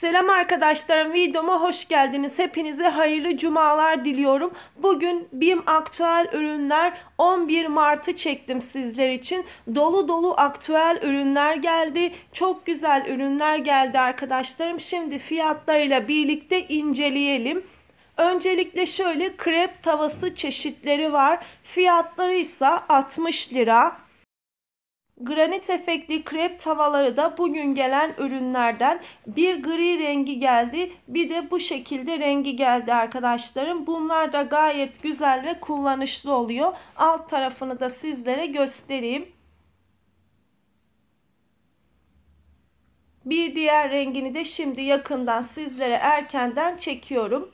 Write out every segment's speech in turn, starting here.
Selam arkadaşlarım videoma hoş geldiniz. Hepinize hayırlı cumalar diliyorum. Bugün BİM aktüel ürünler 11 Mart'ı çektim sizler için. Dolu dolu aktüel ürünler geldi. Çok güzel ürünler geldi arkadaşlarım. Şimdi fiyatlarıyla birlikte inceleyelim. Öncelikle şöyle krep tavası çeşitleri var. Fiyatları ise 60 lira. Granit efekti krep tavaları da bugün gelen ürünlerden bir gri rengi geldi bir de bu şekilde rengi geldi arkadaşlarım. Bunlar da gayet güzel ve kullanışlı oluyor. Alt tarafını da sizlere göstereyim. Bir diğer rengini de şimdi yakından sizlere erkenden çekiyorum.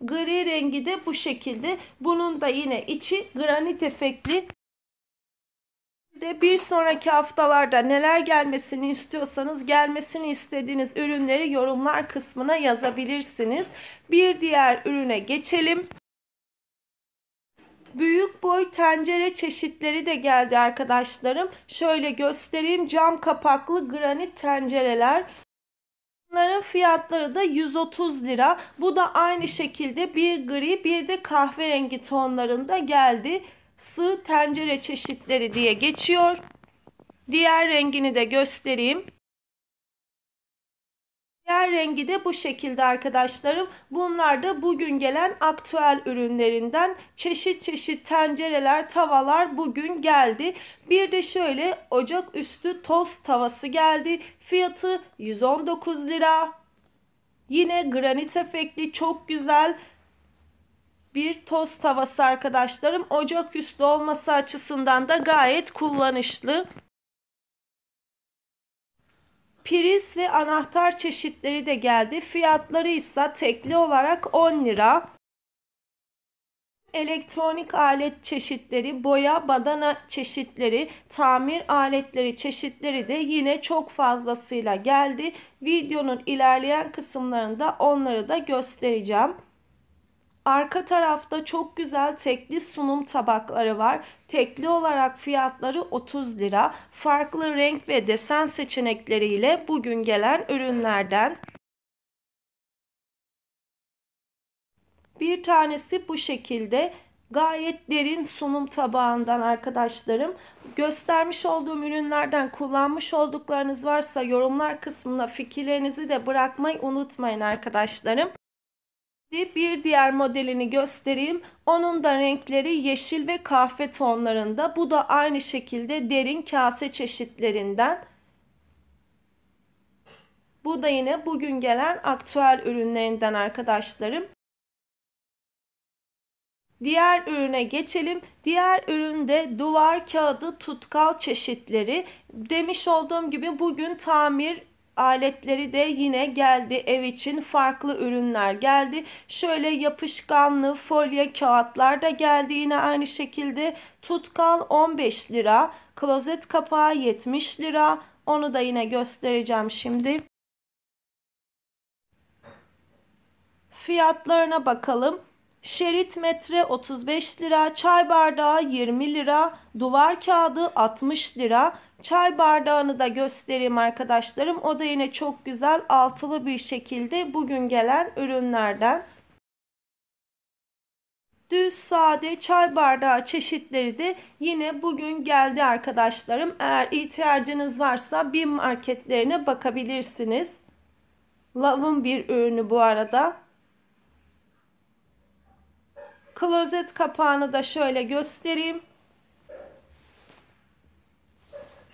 Gri rengi de bu şekilde. Bunun da yine içi granit efektli de bir sonraki haftalarda neler gelmesini istiyorsanız gelmesini istediğiniz ürünleri yorumlar kısmına yazabilirsiniz. Bir diğer ürüne geçelim. Büyük boy tencere çeşitleri de geldi arkadaşlarım. Şöyle göstereyim cam kapaklı granit tencereler. Bunların fiyatları da 130 lira. Bu da aynı şekilde bir gri bir de kahverengi tonlarında geldi sığ tencere çeşitleri diye geçiyor. Diğer rengini de göstereyim. Diğer rengi de bu şekilde arkadaşlarım. Bunlar da bugün gelen aktüel ürünlerinden çeşit çeşit tencereler, tavalar bugün geldi. Bir de şöyle ocak üstü toz tavası geldi. Fiyatı 119 lira. Yine granit efektli çok güzel bir toz tavası arkadaşlarım. Ocak üstü olması açısından da gayet kullanışlı. Priz ve anahtar çeşitleri de geldi. Fiyatları ise tekli olarak 10 lira. Elektronik alet çeşitleri, boya, badana çeşitleri, tamir aletleri çeşitleri de yine çok fazlasıyla geldi. Videonun ilerleyen kısımlarında onları da göstereceğim. Arka tarafta çok güzel tekli sunum tabakları var. Tekli olarak fiyatları 30 lira. Farklı renk ve desen seçenekleriyle bugün gelen ürünlerden. Bir tanesi bu şekilde gayet derin sunum tabağından arkadaşlarım. Göstermiş olduğum ürünlerden kullanmış olduklarınız varsa yorumlar kısmına fikirlerinizi de bırakmayı unutmayın arkadaşlarım. Bir diğer modelini göstereyim. Onun da renkleri yeşil ve kahve tonlarında. Bu da aynı şekilde derin kase çeşitlerinden. Bu da yine bugün gelen aktüel ürünlerinden arkadaşlarım. Diğer ürüne geçelim. Diğer üründe duvar kağıdı tutkal çeşitleri. Demiş olduğum gibi bugün tamir aletleri de yine geldi. Ev için farklı ürünler geldi. Şöyle yapışkanlı folye kağıtlar da geldi. Yine aynı şekilde tutkal 15 lira. Klozet kapağı 70 lira. Onu da yine göstereceğim şimdi. Fiyatlarına bakalım. Şerit metre 35 lira, çay bardağı 20 lira, duvar kağıdı 60 lira. Çay bardağını da göstereyim arkadaşlarım. O da yine çok güzel altılı bir şekilde bugün gelen ürünlerden. Düz, sade çay bardağı çeşitleri de yine bugün geldi arkadaşlarım. Eğer ihtiyacınız varsa BİM marketlerine bakabilirsiniz. Love'ın bir ürünü bu arada. Klozet kapağını da şöyle göstereyim.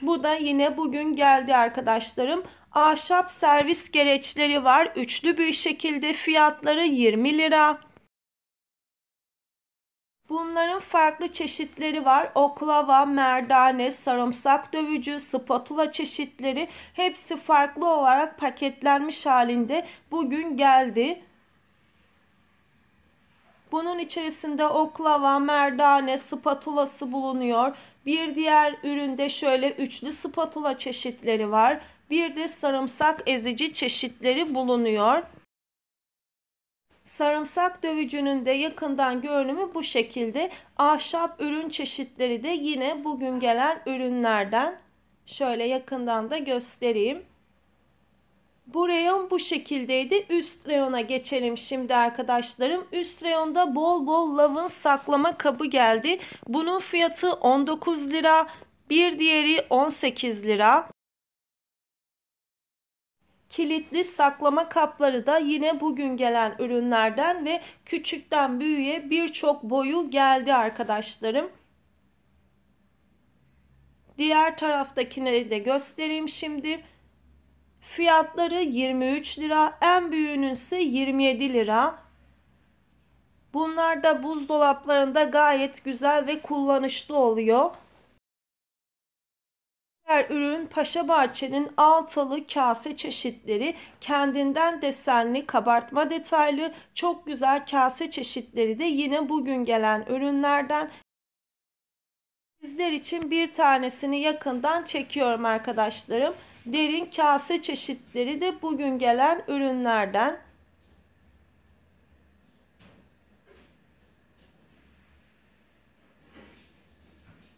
Bu da yine bugün geldi arkadaşlarım. Ahşap servis gereçleri var. Üçlü bir şekilde fiyatları 20 lira. Bunların farklı çeşitleri var. Oklava, merdane, sarımsak dövücü, spatula çeşitleri hepsi farklı olarak paketlenmiş halinde bugün geldi. Bunun içerisinde oklava, merdane, spatulası bulunuyor. Bir diğer üründe şöyle üçlü spatula çeşitleri var. Bir de sarımsak ezici çeşitleri bulunuyor. Sarımsak dövücünün de yakından görünümü bu şekilde. Ahşap ürün çeşitleri de yine bugün gelen ürünlerden. Şöyle yakından da göstereyim. Bu reyon bu şekildeydi. Üst reyona geçelim şimdi arkadaşlarım. Üst reyonda bol bol lavın saklama kabı geldi. Bunun fiyatı 19 lira. Bir diğeri 18 lira. Kilitli saklama kapları da yine bugün gelen ürünlerden ve küçükten büyüğe birçok boyu geldi arkadaşlarım. Diğer taraftakini de göstereyim şimdi. Fiyatları 23 lira. En büyüğünün ise 27 lira. Bunlar da buzdolaplarında gayet güzel ve kullanışlı oluyor. Diğer ürün Paşa Bahçenin altalı kase çeşitleri kendinden desenli kabartma detaylı çok güzel kase çeşitleri de yine bugün gelen ürünlerden. Sizler için bir tanesini yakından çekiyorum arkadaşlarım. Derin kase çeşitleri de bugün gelen ürünlerden.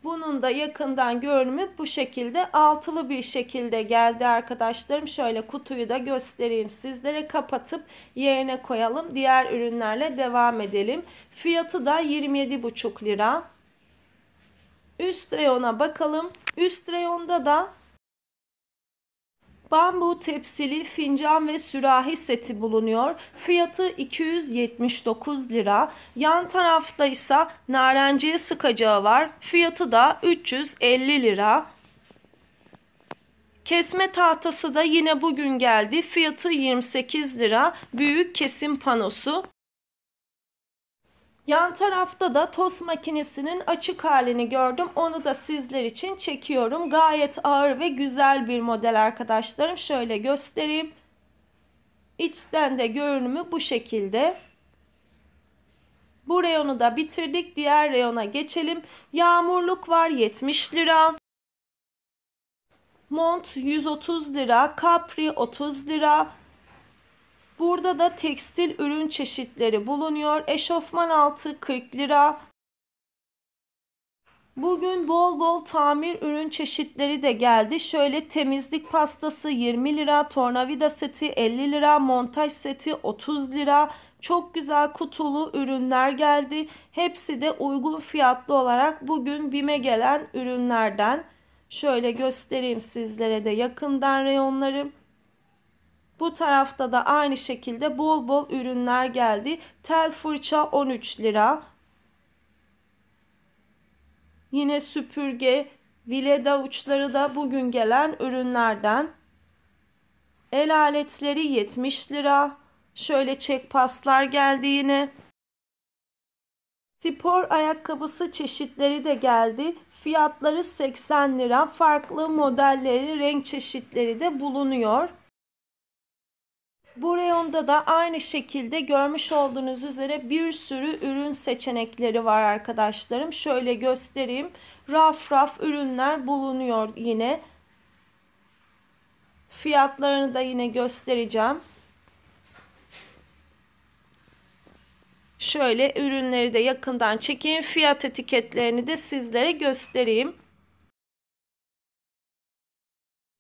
Bunun da yakından görünümü bu şekilde altılı bir şekilde geldi arkadaşlarım. Şöyle kutuyu da göstereyim sizlere. Kapatıp yerine koyalım. Diğer ürünlerle devam edelim. Fiyatı da 27,5 lira. Üst reyona bakalım. Üst reyonda da bambu tepsili fincan ve sürahi seti bulunuyor. Fiyatı 279 lira. Yan tarafta ise narenciye sıkacağı var. Fiyatı da 350 lira. Kesme tahtası da yine bugün geldi. Fiyatı 28 lira. Büyük kesim panosu. Yan tarafta da toz makinesinin açık halini gördüm. Onu da sizler için çekiyorum. Gayet ağır ve güzel bir model arkadaşlarım. Şöyle göstereyim. İçten de görünümü bu şekilde. Bu reyonu da bitirdik. Diğer reyona geçelim. Yağmurluk var 70 lira. Mont 130 lira. Capri 30 lira. Burada da tekstil ürün çeşitleri bulunuyor. Eşofman altı 40 lira. Bugün bol bol tamir ürün çeşitleri de geldi. Şöyle temizlik pastası 20 lira, tornavida seti 50 lira, montaj seti 30 lira. Çok güzel kutulu ürünler geldi. Hepsi de uygun fiyatlı olarak bugün BİM'e gelen ürünlerden. Şöyle göstereyim sizlere de yakından reyonlarım. Bu tarafta da aynı şekilde bol bol ürünler geldi. Tel fırça 13 lira. Yine süpürge, vileda uçları da bugün gelen ürünlerden. El aletleri 70 lira. Şöyle çek paslar geldi yine. Spor ayakkabısı çeşitleri de geldi. Fiyatları 80 lira. Farklı modelleri, renk çeşitleri de bulunuyor. Bu reyonda da aynı şekilde görmüş olduğunuz üzere bir sürü ürün seçenekleri var arkadaşlarım. Şöyle göstereyim. Raf raf ürünler bulunuyor yine. Fiyatlarını da yine göstereceğim. Şöyle ürünleri de yakından çekeyim. Fiyat etiketlerini de sizlere göstereyim.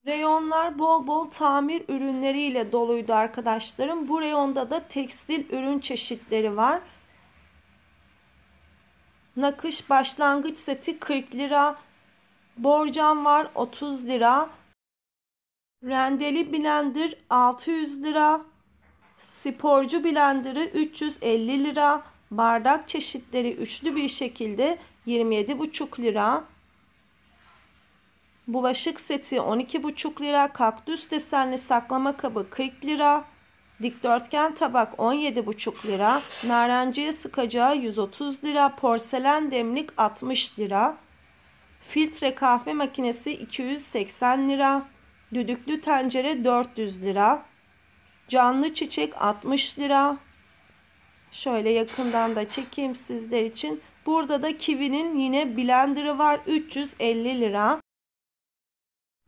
Reyonlar bol bol tamir ürünleriyle doluydu arkadaşlarım. Bu reyonda da tekstil ürün çeşitleri var. Nakış başlangıç seti 40 lira. Borcam var 30 lira. Rendeli blender 600 lira. Sporcu blenderı 350 lira. Bardak çeşitleri üçlü bir şekilde 27,5 lira. Bulaşık seti 12,5 lira. Kaktüs desenli saklama kabı 40 lira. Dikdörtgen tabak 17,5 lira. Narenciye sıkacağı 130 lira. Porselen demlik 60 lira. Filtre kahve makinesi 280 lira. Düdüklü tencere 400 lira. Canlı çiçek 60 lira. Şöyle yakından da çekeyim sizler için. Burada da kivinin yine blenderı var 350 lira.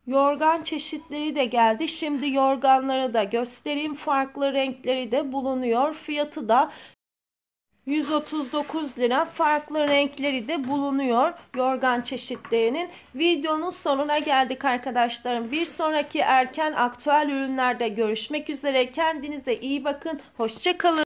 Yorgan çeşitleri de geldi. Şimdi yorganları da göstereyim. Farklı renkleri de bulunuyor. Fiyatı da 139 lira farklı renkleri de bulunuyor yorgan çeşitlerinin. Videonun sonuna geldik arkadaşlarım. Bir sonraki erken aktüel ürünlerde görüşmek üzere. Kendinize iyi bakın. Hoşçakalın.